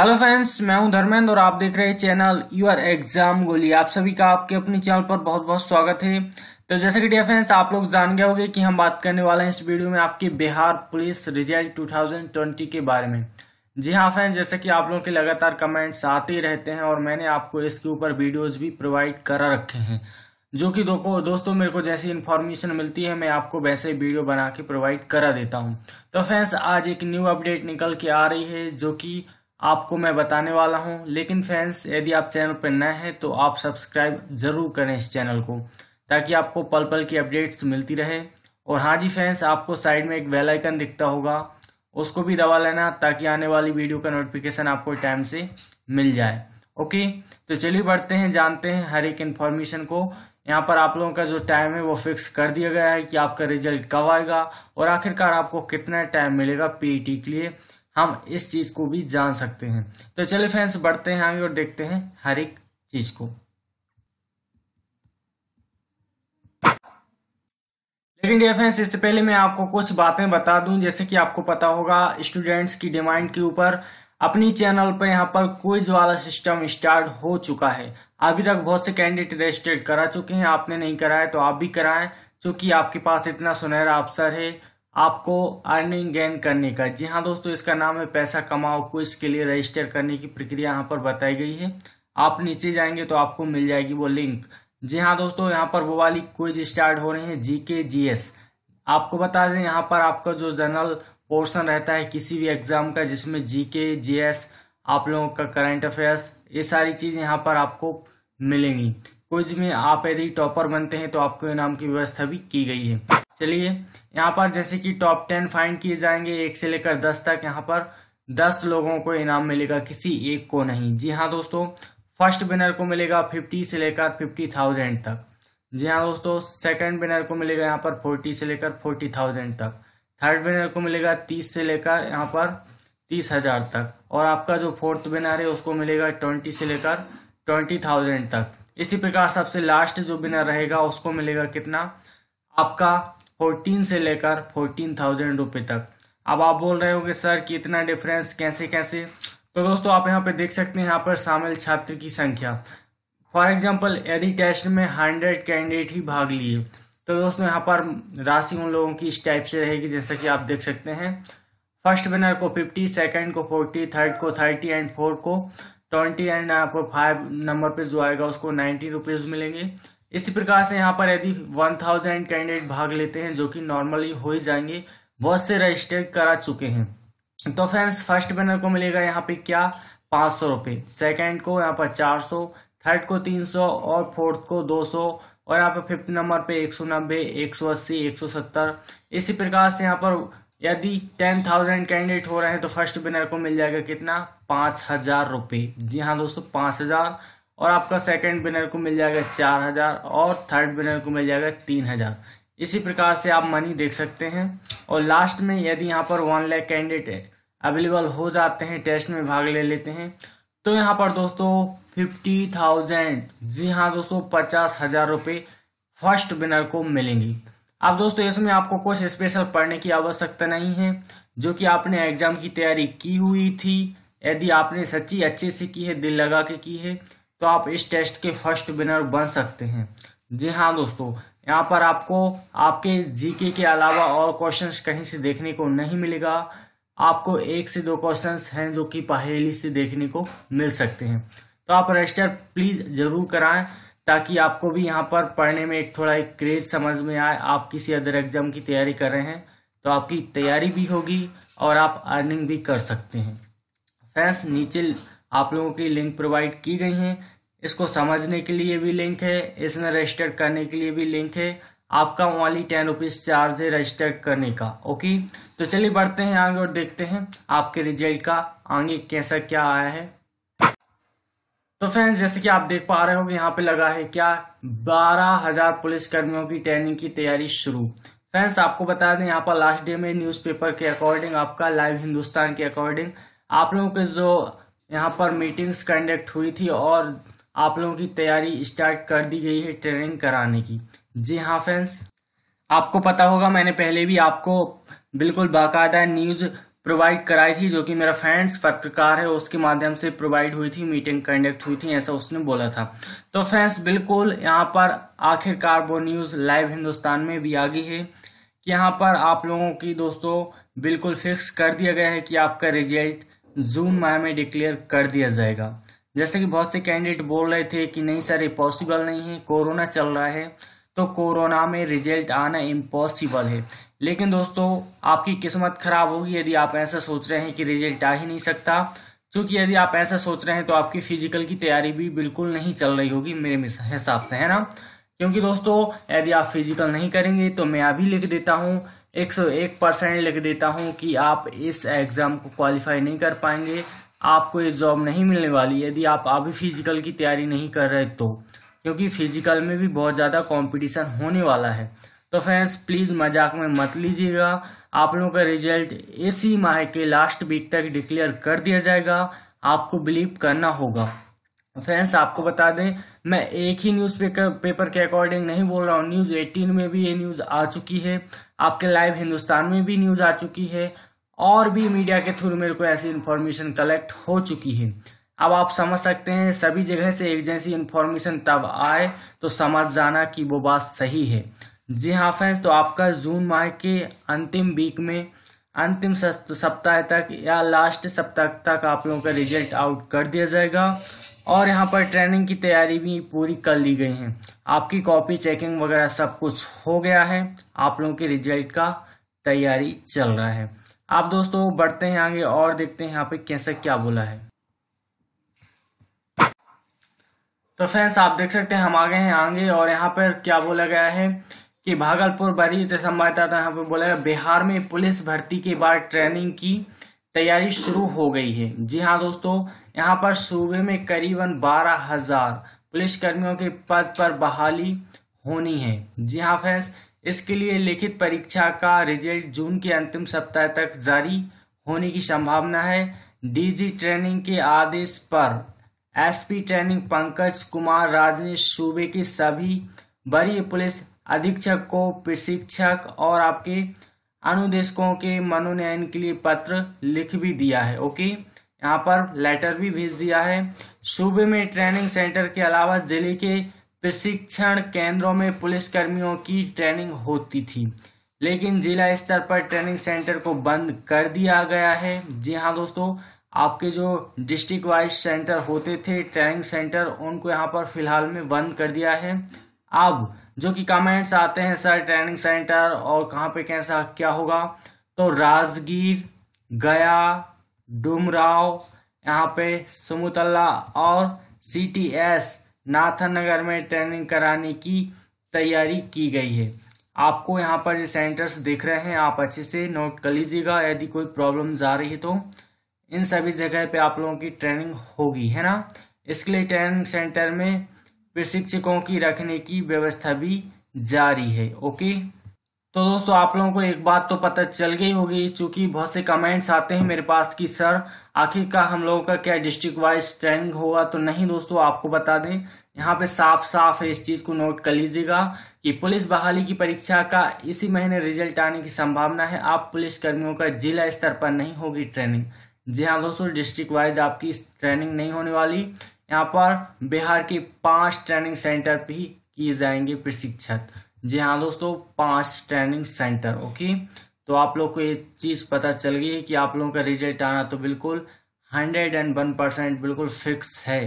hello friends मैं हूं धर्मेंद्र और आप देख रहे हैं चैनल यूर एग्जाम गोली आप सभी का आपके अपने चैनल पर बहुत बहुत स्वागत है तो जैसे कि डियर फ्रेंड्स आप लोग जान गए होंगे कि हम बात करने वाले हैं इस वीडियो में आपके बिहार पुलिस रिजल्ट 2020 के बारे में जी हाँ फ्रेंड्स जैसे कि आप लोगों के लगातार कमेंट्स आते ही रहते हैं और मैंने आपको इसके ऊपर वीडियोज भी प्रोवाइड करा रखे हैं जो कि दो, दोस्तों मेरे को जैसी इन्फॉर्मेशन मिलती है मैं आपको वैसे वीडियो बना के प्रोवाइड करा देता हूँ तो फ्रेंड्स आज एक न्यू अपडेट निकल के आ रही है जो कि आपको मैं बताने वाला हूं लेकिन फैंस यदि आप चैनल पर नए हैं तो आप सब्सक्राइब जरूर करें इस चैनल को ताकि आपको पल पल की अपडेट्स मिलती रहे और हाँ जी फैंस आपको साइड में एक बेल आइकन दिखता होगा उसको भी दबा लेना ताकि आने वाली वीडियो का नोटिफिकेशन आपको टाइम से मिल जाए ओके तो चलिए बढ़ते हैं जानते हैं हर एक इन्फॉर्मेशन को यहाँ पर आप लोगों का जो टाइम है वो फिक्स कर दिया गया है कि आपका रिजल्ट कब आएगा और आखिरकार आपको कितना टाइम मिलेगा पीईटी के लिए हम इस चीज को भी जान सकते हैं तो चलिए फ्रेंड्स बढ़ते हैं आगे और देखते हैं हर एक चीज को लेकिन डियर फ्रेंड्स इससे पहले मैं आपको कुछ बातें बता दूं जैसे कि आपको पता होगा स्टूडेंट्स की डिमांड के ऊपर अपनी चैनल पर यहाँ पर क्विज वाला सिस्टम स्टार्ट हो चुका है अभी तक बहुत से कैंडिडेट रजिस्टर्ड करा चुके हैं आपने नहीं कराया तो आप भी कराएं क्योंकि आपके पास इतना सुनहरा अवसर है आपको अर्निंग गेन करने का जी हाँ दोस्तों इसका नाम है पैसा कमाओ क्विज के लिए रजिस्टर करने की प्रक्रिया यहाँ पर बताई गई है आप नीचे जाएंगे तो आपको मिल जाएगी वो लिंक जी हाँ दोस्तों यहाँ पर वो वाली क्विज स्टार्ट हो रहे हैं जी के जी एस आपको बता दें यहाँ पर आपका जो जनरल पोर्शन रहता है किसी भी एग्जाम का जिसमें जी के जी एस आप लोगों का करंट अफेयर्स ये सारी चीज़ यहाँ पर आपको मिलेंगी क्विज में आप यदि टॉपर बनते हैं तो आपको इनाम की व्यवस्था भी की गई है चलिए यहाँ पर जैसे कि टॉप टेन फाइंड किए जाएंगे एक से लेकर दस तक यहाँ पर दस लोगों को इनाम मिलेगा किसी एक को नहीं जी हाँ दोस्तों फर्स्ट विनर को मिलेगा फिफ्टी से लेकर फिफ्टी थाउजेंड तक जी हाँ दोस्तों सेकंड विनर को मिलेगा यहाँ पर फोर्टी से लेकर फोर्टी थाउजेंड तक थर्ड विनर को मिलेगा तीस से लेकर यहाँ पर तीस हजार तक और आपका जो फोर्थ विनर है उसको मिलेगा ट्वेंटी से लेकर ट्वेंटी थाउजेंड तक इसी प्रकार सबसे लास्ट जो विनर रहेगा उसको मिलेगा कितना आपका फोर्टीन से लेकर फोर्टीन थाउजेंड रुपये तक अब आप बोल रहे होंगे सर कि इतना डिफरेंस कैसे कैसे तो दोस्तों आप यहाँ पे देख सकते हैं यहाँ पर शामिल छात्र की संख्या फॉर एग्जाम्पल यदि टेस्ट में हंड्रेड कैंडिडेट ही भाग लिए तो दोस्तों यहाँ पर राशि उन लोगों की इस टाइप से रहेगी जैसा कि आप देख सकते हैं फर्स्ट विनर को फिफ्टी सेकेंड को फोर्टी थर्ड को थर्टी एंड फोर्थ को ट्वेंटी एंड यहाँ पर फाइव नंबर पे जो आएगा उसको नाइन्टी रुपीज़ मिलेंगे इसी प्रकार से यहाँ पर यदि 1000 कैंडिडेट भाग लेते हैं जो कि नॉर्मली हो ही जाएंगे बहुत से रजिस्टर करा चुके हैं तो फ्रेंड्स फर्स्ट बैनर को मिलेगा यहाँ पे क्या पाँच सौ रुपये सेकेंड को यहाँ पर चार सौ थर्ड को तीन सौ और फोर्थ को दो सौ और यहाँ पर फिफ्थ नंबर पे एक सौ नब्बे एक सौ अस्सी एक सौ सत्तर इसी प्रकार से यहाँ पर यदि टेन थाउजेंड कैंडिडेट हो रहे हैं तो फर्स्ट बिनर को मिल जाएगा कितना पाँच हजार रुपये जी हाँ दोस्तों पाँच हजार और आपका सेकंड विनर को मिल जाएगा चार हजार और थर्ड विनर को मिल जाएगा तीन हजार इसी प्रकार से आप मनी देख सकते हैं और लास्ट में यदि यहाँ पर वन लैख कैंडिडेट अवेलेबल हो जाते हैं टेस्ट में भाग ले लेते हैं तो यहाँ पर दोस्तों फिफ्टी थाउजेंड जी हाँ दोस्तों पचास हजार रुपये फर्स्ट विनर को मिलेंगी अब दोस्तों इसमें आपको कुछ स्पेशल पढ़ने की आवश्यकता नहीं है जो कि आपने एग्जाम की तैयारी की हुई थी यदि आपने सच्ची अच्छे से की है दिल लगा के की है तो आप इस टेस्ट के फर्स्ट विनर बन सकते हैं जी हाँ दोस्तों यहाँ पर आपको आपके जीके के अलावा और क्वेश्चंस कहीं से देखने को नहीं मिलेगा आपको एक से दो क्वेश्चंस हैं जो कि पहेली से देखने को मिल सकते हैं तो आप रजिस्टर प्लीज़ ज़रूर कराएं ताकि आपको भी यहाँ पर पढ़ने में एक थोड़ा एक क्रेज समझ में आए आप किसी अदर एग्जाम की तैयारी कर रहे हैं तो आपकी तैयारी भी होगी और आप अर्निंग भी कर सकते हैं फ्रेंड्स नीचे आप लोगों की लिंक प्रोवाइड की गई हैं इसको समझने के लिए भी लिंक है इसमें रजिस्टर करने के लिए भी लिंक है आपका ओनली टेन रुपीज चार्ज है रजिस्टर करने का ओके तो चलिए बढ़ते हैं आगे और देखते हैं आपके रिजल्ट का आगे कैसा क्या आया है तो फ्रेंड्स जैसे कि आप देख पा रहे हो यहाँ पे लगा है क्या बारह हजार पुलिस कर्मियों की ट्रेनिंग की तैयारी शुरू फ्रेंड्स आपको बता दें यहाँ पर लास्ट डे में न्यूज के अकॉर्डिंग आपका लाइव हिंदुस्तान के अकॉर्डिंग आप लोगों के जो यहाँ पर मीटिंग्स कंडक्ट हुई थी और आप लोगों की तैयारी स्टार्ट कर दी गई है ट्रेनिंग कराने की जी हाँ फ्रेंड्स आपको पता होगा मैंने पहले भी आपको बिल्कुल बाकायदा न्यूज़ प्रोवाइड कराई थी जो कि मेरा फ्रेंड्स पत्रकार है उसके माध्यम से प्रोवाइड हुई थी मीटिंग कंडक्ट हुई थी ऐसा उसने बोला था तो फ्रेंड्स बिल्कुल यहाँ पर आखिरकार वो न्यूज़ लाइव हिंदुस्तान में भी आ गई है कि यहाँ पर आप लोगों की दोस्तों बिल्कुल फिक्स कर दिया गया है कि आपका रिजल्ट जून माह में डिक्लेयर कर दिया जाएगा जैसे कि बहुत से कैंडिडेट बोल रहे थे कि नहीं सर ये पॉसिबल नहीं है कोरोना चल रहा है तो कोरोना में रिजल्ट आना इम्पॉसिबल है लेकिन दोस्तों आपकी किस्मत खराब होगी यदि आप ऐसा सोच रहे हैं कि रिजल्ट आ ही नहीं सकता क्योंकि यदि आप ऐसा सोच रहे हैं तो आपकी फिजिकल की तैयारी भी बिल्कुल नहीं चल रही होगी मेरे हिसाब से है ना क्योंकि दोस्तों यदि आप फिजिकल नहीं करेंगे तो मैं अभी लिख देता हूँ 101 परसेंट लिख देता हूँ कि आप इस एग्ज़ाम को क्वालिफाई नहीं कर पाएंगे आपको ये जॉब नहीं मिलने वाली यदि आप अभी फिजिकल की तैयारी नहीं कर रहे तो क्योंकि फिजिकल में भी बहुत ज़्यादा कंपटीशन होने वाला है तो फ्रेंड्स प्लीज़ मजाक में मत लीजिएगा आप लोगों का रिजल्ट इसी माह के लास्ट वीक तक डिक्लेयर कर दिया जाएगा आपको बिलीव करना होगा फ्रेंड्स आपको बता दें मैं एक ही न्यूज़ पेपर पेपर के अकॉर्डिंग नहीं बोल रहा हूँ न्यूज़ एटीन में भी ये न्यूज़ आ चुकी है आपके लाइव हिंदुस्तान में भी न्यूज़ आ चुकी है और भी मीडिया के थ्रू मेरे को ऐसी इन्फॉर्मेशन कलेक्ट हो चुकी है अब आप समझ सकते हैं सभी जगह से एक जैसी इन्फॉर्मेशन तब आए तो समझ जाना कि वो बात सही है जी हाँ फ्रेंड्स तो आपका जून माह के अंतिम वीक में अंतिम सप्ताह तक या लास्ट सप्ताह तक आप लोगों का रिजल्ट आउट कर दिया जाएगा और यहाँ पर ट्रेनिंग की तैयारी भी पूरी कर ली गई है आपकी कॉपी चेकिंग वगैरह सब कुछ हो गया है आप लोगों के रिजल्ट का तैयारी चल रहा है आप दोस्तों बढ़ते हैं आगे और देखते हैं यहाँ पे कैसे क्या बोला है तो फ्रेंड्स आप देख सकते हैं हम आगे हैं आगे और यहाँ पर क्या बोला गया है कि भागलपुर बरी जैसा था यहाँ पर बोला गया बिहार में पुलिस भर्ती के बाद ट्रेनिंग की तैयारी शुरू हो गई है जी हाँ दोस्तों यहाँ पर सूबे में करीबन बारह हजार पुलिस कर्मियों के पद पर बहाली होनी है जी हाँ फैंस इसके लिए लिखित परीक्षा का रिजल्ट जून के अंतिम सप्ताह तक जारी होने की संभावना है डीजी ट्रेनिंग के आदेश पर एसपी ट्रेनिंग पंकज कुमार राज ने सूबे के सभी बड़ी पुलिस अधीक्षक को प्रशिक्षक और आपके अनुदेशकों के मनोनयन के लिए पत्र लिख भी दिया है ओके यहाँ पर लेटर भी भेज दिया है सूबे में ट्रेनिंग सेंटर के अलावा जिले के प्रशिक्षण केंद्रों में पुलिस कर्मियों की ट्रेनिंग होती थी लेकिन जिला स्तर पर ट्रेनिंग सेंटर को बंद कर दिया गया है जी हाँ दोस्तों आपके जो डिस्ट्रिक्ट वाइज सेंटर होते थे ट्रेनिंग सेंटर उनको यहाँ पर फिलहाल में बंद कर दिया है अब जो कि कमेंट्स आते हैं सर ट्रेनिंग सेंटर और कहाँ पे कैसा क्या होगा तो राजगीर गया डुमराव यहाँ पे सुमुतल्ला और सीटीएस नाथन नगर में ट्रेनिंग कराने की तैयारी की गई है आपको यहाँ पर ये सेंटर्स दिख रहे हैं आप अच्छे से नोट कर लीजिएगा यदि कोई प्रॉब्लम आ रही है तो इन सभी जगह पे आप लोगों की ट्रेनिंग होगी है ना इसके लिए ट्रेनिंग सेंटर में प्रशिक्षकों की रखने की व्यवस्था भी जारी है ओके तो दोस्तों आप लोगों को एक बात तो पता चल गई होगी चूंकि बहुत से कमेंट्स आते हैं मेरे पास कि सर आखिर का हम लोगों का क्या डिस्ट्रिक्ट वाइज ट्रेनिंग होगा तो नहीं दोस्तों आपको बता दें यहाँ पे साफ साफ है इस चीज को नोट कर लीजिएगा कि पुलिस बहाली की परीक्षा का इसी महीने रिजल्ट आने की संभावना है आप पुलिस कर्मियों का जिला स्तर पर नहीं होगी ट्रेनिंग जी हाँ दोस्तों डिस्ट्रिक्ट वाइज आपकी ट्रेनिंग नहीं होने वाली यहाँ पर बिहार के पांच ट्रेनिंग सेंटर भी किए जाएंगे प्रशिक्षित जी हाँ दोस्तों पांच ट्रेनिंग सेंटर ओके तो आप लोग को ये चीज़ पता चल गई है कि आप लोगों का रिजल्ट आना तो बिल्कुल हंड्रेड एंड वन परसेंट बिल्कुल फिक्स है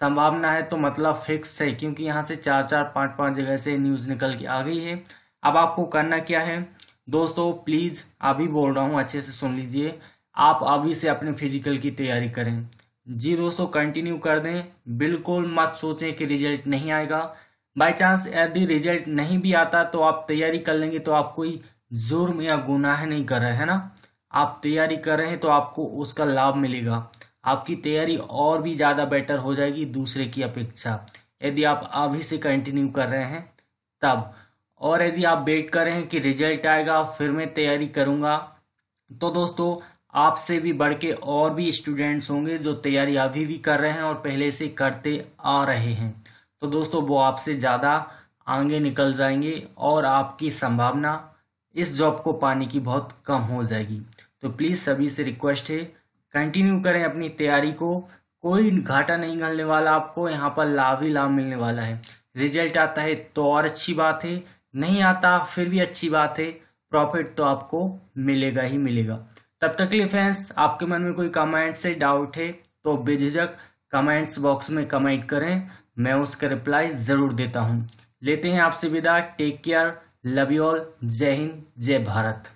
संभावना है तो मतलब फिक्स है क्योंकि यहाँ से चार चार पाँच पाँच जगह से न्यूज़ निकल के आ गई है अब आपको करना क्या है दोस्तों प्लीज़ अभी बोल रहा हूँ अच्छे से सुन लीजिए आप अभी से अपने फिजिकल की तैयारी करें जी दोस्तों कंटिन्यू कर दें बिल्कुल मत सोचें कि रिजल्ट नहीं आएगा बाई चांस यदि रिजल्ट नहीं भी आता तो आप तैयारी कर लेंगे तो आप कोई जुर्म या गुनाह नहीं कर रहे हैं ना आप तैयारी कर रहे हैं तो आपको उसका लाभ मिलेगा आपकी तैयारी और भी ज़्यादा बेटर हो जाएगी दूसरे की अपेक्षा यदि आप अभी से कंटिन्यू कर रहे हैं तब और यदि आप वेट कर रहे हैं कि रिजल्ट आएगा फिर मैं तैयारी करूँगा तो दोस्तों आपसे भी बढ़ के और भी स्टूडेंट्स होंगे जो तैयारी अभी भी कर रहे हैं और पहले से करते आ रहे हैं तो दोस्तों वो आपसे ज़्यादा आगे निकल जाएंगे और आपकी संभावना इस जॉब को पाने की बहुत कम हो जाएगी तो प्लीज़ सभी से रिक्वेस्ट है कंटिन्यू करें अपनी तैयारी को कोई घाटा नहीं घलने वाला आपको यहाँ पर लाभ ही लाभ मिलने वाला है रिजल्ट आता है तो और अच्छी बात है नहीं आता फिर भी अच्छी बात है प्रॉफिट तो आपको मिलेगा ही मिलेगा तब तक लिए फ्रेंड्स आपके मन में कोई कमेंट से डाउट है तो बेझिझक कमेंट्स बॉक्स में कमेंट करें मैं उसका रिप्लाई ज़रूर देता हूँ लेते हैं आपसे विदा take care love you all जय हिंद जय भारत